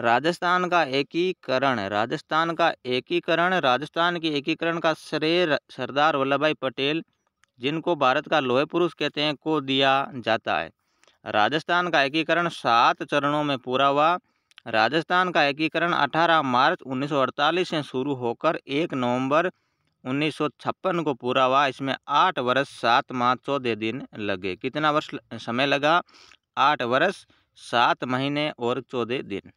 राजस्थान का एकीकरण राजस्थान का एकीकरण राजस्थान के एकीकरण का श्रेय सरदार वल्लभ भाई पटेल जिनको भारत का लोहे पुरुष कहते हैं को दिया जाता है राजस्थान का एकीकरण सात चरणों में पूरा हुआ राजस्थान का एकीकरण 18 मार्च 1948 से शुरू होकर 1 नवंबर 1956 को पूरा हुआ इसमें आठ वर्ष सात माह चौदह दिन लगे कितना वर्ष समय लगा आठ वर्ष सात महीने और चौदह दिन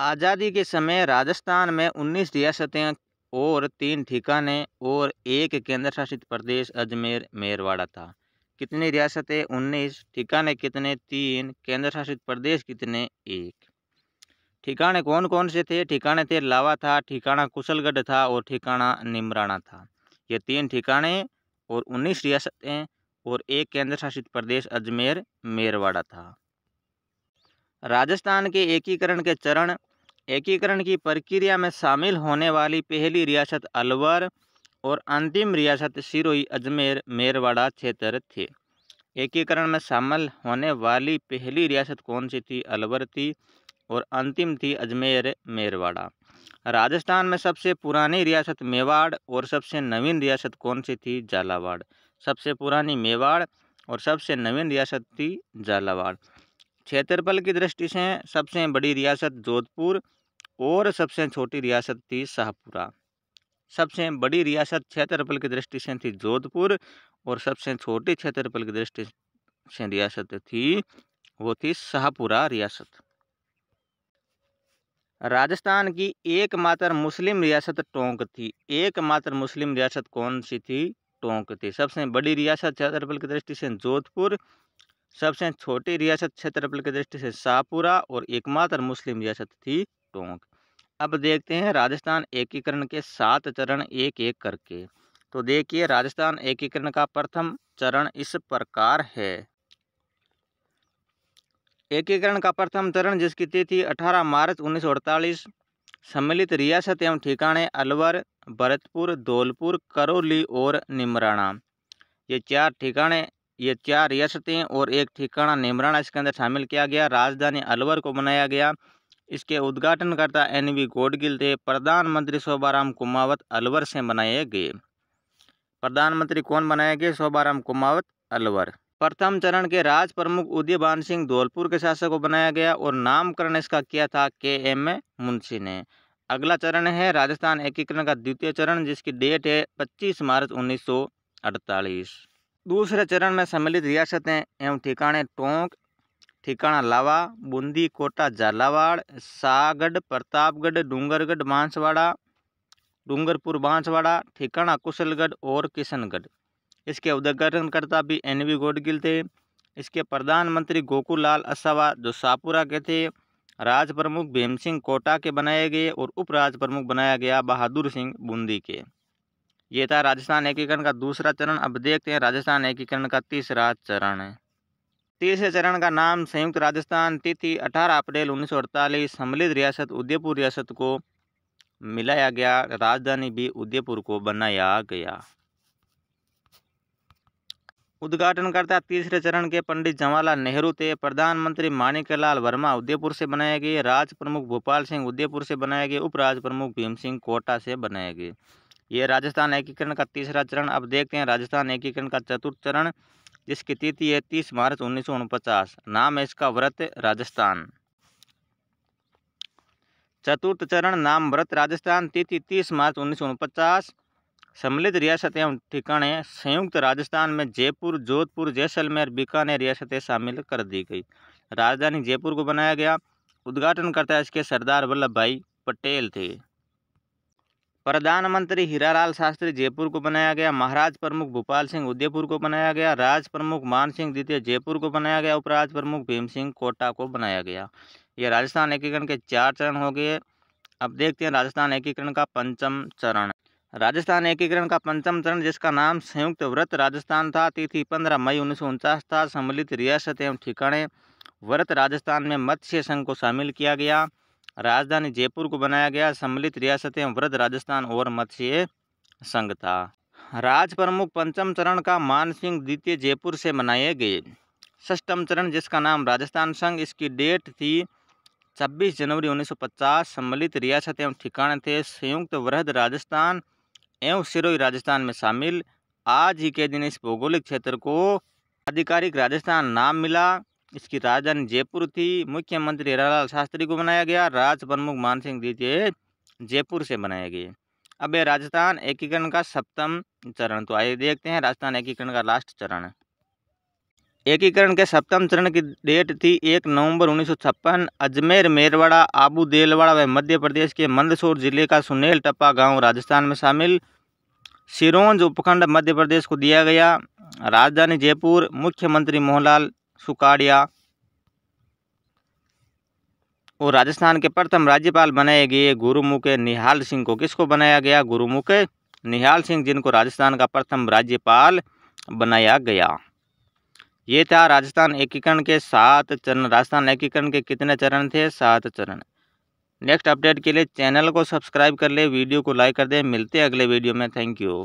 आज़ादी के समय राजस्थान में उन्नीस रियासतें और तीन ठिकाने और एक केंद्र शासित प्रदेश अजमेर मेरवाड़ा था कितनी रियासतें उन्नीस ठिकाने कितने तीन केंद्र शासित प्रदेश कितने एक ठिकाने कौन कौन से थे ठिकाने थे लावा था ठिकाना कुशलगढ़ था और ठिकाना निमराना था ये तीन ठिकाने और उन्नीस रियासतें और एक केंद्र शासित प्रदेश अजमेर मेरवाड़ा था राजस्थान के एकीकरण के चरण एकीकरण की प्रक्रिया में शामिल होने वाली पहली रियासत अलवर और अंतिम रियासत सिरोही अजमेर मेरवाड़ा क्षेत्र थे एकीकरण में शामिल होने वाली पहली रियासत कौन सी थी अलवर थी और अंतिम थी अजमेर मेरवाड़ा राजस्थान में सबसे पुरानी रियासत मेवाड़ और सबसे नवीन रियासत कौन सी थी झालावाड़ सबसे पुरानी मेवाड़ और सबसे नवीन रियासत थी झालावाड़ क्षेत्रफल की दृष्टि से सबसे बड़ी रियासत जोधपुर और सबसे छोटी रियासत थी शाहपुरा सबसे बड़ी रियासत क्षेत्रफल की दृष्टि से थी जोधपुर और सबसे छोटी क्षेत्रफल की दृष्टि से रियासत थी वो थी शाहपुरा रियासत राजस्थान की एकमात्र मुस्लिम रियासत टोंक थी एकमात्र मुस्लिम रियासत कौन सी थी टोंक थी सबसे बड़ी रियासत क्षेत्रफल की दृष्टि से जोधपुर सबसे छोटी रियासत क्षेत्रफल की दृष्टि से शाहपुरा और एकमात्र मुस्लिम रियासत थी टोंक अब देखते हैं राजस्थान एकीकरण के सात चरण एक एक करके तो देखिए राजस्थान एकीकरण का प्रथम चरण इस प्रकार है एकीकरण का प्रथम चरण जिसकी तिथि 18 मार्च 1948 सम्मिलित रियासत एवं ठिकाने अलवर भरतपुर धौलपुर करौली और निमराना ये चार ठिकाने ये चार रियासतें और एक ठिकाना निमराना इसके अंदर शामिल किया गया राजधानी अलवर को बनाया गया इसके उद्घाटनकर्ता एन वी गोडगिल थे प्रधानमंत्री शोभाराम कुमावत अलवर से बनाए गए प्रधानमंत्री कौन बनाए गए शोभाराम कुमावत अलवर प्रथम चरण के राज प्रमुख उदयभान सिंह धौलपुर के शासक को बनाया गया और नामकरण इसका किया था के एम मुंशी ने अगला चरण है राजस्थान एकीकरण का द्वितीय चरण जिसकी डेट है 25 मार्च 1948 दूसरे चरण में सम्मिलित रियासतें एवं ठिकाने टोंक ठिकाना लावा बूंदी कोटा झालावाड़ सागढ़ प्रतापगढ़ डूंगरगढ़ बांसवाड़ा डूंगरपुर बांसवाड़ा ठिकाना कुशलगढ़ और किशनगढ़ इसके उद्घाटनकर्ता भी एन वी गोडगिल थे इसके प्रधानमंत्री गोकुलाल असावा जो सापुरा के थे राज प्रमुख भीम सिंह कोटा के बनाए गए और उपराज प्रमुख बनाया गया बहादुर सिंह बूंदी के ये था राजस्थान एकीकरण का दूसरा चरण अब देखते हैं राजस्थान एकीकरण का तीसरा चरण है तीसरे चरण का नाम संयुक्त राजस्थान तिथि 18 अप्रैल 1948 सम्मिलित रियासत उदयपुर रियासत को मिलाया गया राजधानी भी उदयपुर को बनाया गया उद्घाटनकर्ता तीसरे चरण के पंडित जवाहरलाल नेहरू थे प्रधानमंत्री माणिकलाल वर्मा उदयपुर से बनाए गए राज प्रमुख भोपाल सिंह उदयपुर से बनाए गए उपराज प्रमुख भीम सिंह कोटा से बनाए गए ये राजस्थान एकीकरण का तीसरा चरण अब देखते हैं राजस्थान एकीकरण का चतुर्थ चरण जिसकी तिथि है तीस मार्च उन्नीस नाम है इसका व्रत राजस्थान चतुर्थ चरण नाम व्रत राजस्थान तिथि तीस मार्च उन्नीस सम्मिलित रियासत एवं ठिकाने संयुक्त राजस्थान में जयपुर जोधपुर जैसलमेर बीकानेर रियासतें शामिल कर दी गई राजधानी जयपुर को बनाया गया उद्घाटन करता है इसके सरदार वल्लभ भाई पटेल थे प्रधानमंत्री हीरालाल शास्त्री जयपुर को बनाया गया महाराज प्रमुख भोपाल सिंह उदयपुर को बनाया गया राज प्रमुख मान सिंह द्वितीय जयपुर को बनाया गया उपराज प्रमुख भीम सिंह कोटा को बनाया गया ये राजस्थान एकीकरण के चार चरण हो गए अब देखते हैं राजस्थान एकीकरण का पंचम चरण राजस्थान एकीकरण का पंचम चरण जिसका नाम संयुक्त व्रत राजस्थान था तिथि पंद्रह मई उन्नीस था सम्मिलित रियासत एवं ठिकाने व्रत राजस्थान में मत्स्य संघ को शामिल किया गया राजधानी जयपुर को बनाया गया सम्मिलित रियासतें वृद्ध राजस्थान और मत्स्य संघ था राज प्रमुख पंचम चरण का मान सिंह द्वितीय जयपुर से मनाए गए सष्टम चरण जिसका नाम राजस्थान संघ इसकी डेट थी 26 जनवरी 1950 सम्मिलित रियासत एवं ठिकाने थे संयुक्त वृहद राजस्थान एवं सिरोही राजस्थान में शामिल आज ही के दिन इस भौगोलिक क्षेत्र को आधिकारिक राजस्थान नाम मिला इसकी राजधानी जयपुर थी मुख्यमंत्री हेरालाल शास्त्री को बनाया गया राज प्रमुख मान सिंह द्वितीय जयपुर से बनाए गए अब यह राजस्थान एकीकरण का सप्तम चरण तो आइए देखते हैं राजस्थान एकीकरण का लास्ट चरण एकीकरण के सप्तम चरण की डेट थी एक नवंबर उन्नीस अजमेर मेरवाड़ा आबू देलवाड़ा व मध्य प्रदेश के मंदसौर जिले का सुनेल टप्पा गांव राजस्थान में शामिल सिरोंज उपखंड मध्य प्रदेश को दिया गया राजधानी जयपुर मुख्यमंत्री मोहनलाल सुकाड़िया और राजस्थान के प्रथम राज्यपाल बनाए गए गुरुमुख निहाल सिंह को किसको बनाया गया गुरुमुख निहाल सिंह जिनको राजस्थान का प्रथम राज्यपाल बनाया गया ये था राजस्थान एकीकरण के सात चरण राजस्थान एकीकरण के कितने चरण थे सात चरण नेक्स्ट अपडेट के लिए चैनल को सब्सक्राइब कर ले वीडियो को लाइक कर दे मिलते हैं अगले वीडियो में थैंक यू